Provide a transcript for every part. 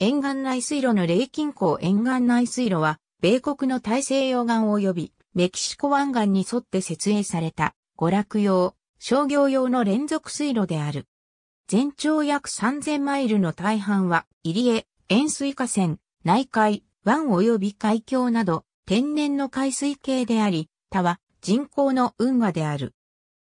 沿岸内水路の霊金港沿岸内水路は、米国の大西洋岸及びメキシコ湾岸に沿って設営された娯楽用、商業用の連続水路である。全長約3000マイルの大半は、入江、塩水河川、内海、湾及び海峡など、天然の海水系であり、他は人工の運河である。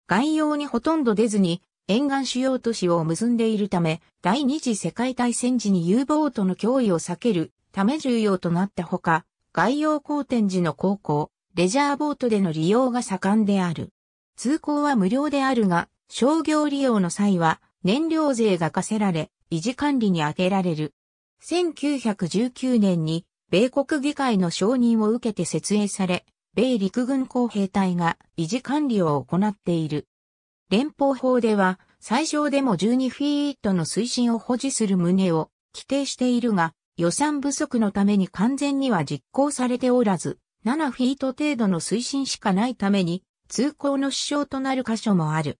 概要にほとんど出ずに、沿岸主要都市を結んでいるため、第二次世界大戦時に U ボートの脅威を避けるため重要となったほか、外洋航天時の航行、レジャーボートでの利用が盛んである。通行は無料であるが、商業利用の際は燃料税が課せられ、維持管理に充てられる。1919年に米国議会の承認を受けて設営され、米陸軍工兵隊が維持管理を行っている。連邦法では、最小でも12フィートの推進を保持する旨を規定しているが、予算不足のために完全には実行されておらず、7フィート程度の推進しかないために、通行の支障となる箇所もある。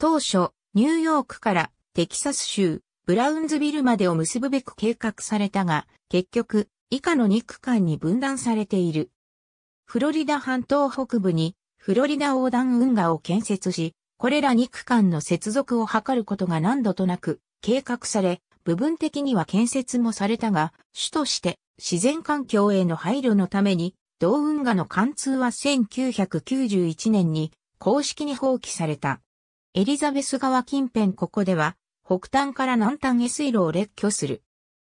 当初、ニューヨークからテキサス州、ブラウンズビルまでを結ぶべく計画されたが、結局、以下の2区間に分断されている。フロリダ半島北部に、フロリダ横断運河を建設し、これら2区間の接続を図ることが何度となく計画され、部分的には建設もされたが、主として自然環境への配慮のために、同運河の貫通は1991年に公式に放棄された。エリザベス川近辺ここでは、北端から南端へ水路を列挙する。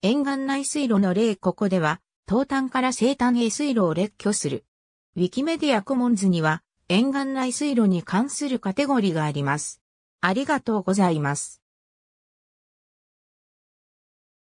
沿岸内水路の例ここでは、東端から西端へ水路を列挙する。ウィキメディアコモンズには、沿岸内水路に関するカテゴリがあります。ありがとうございます。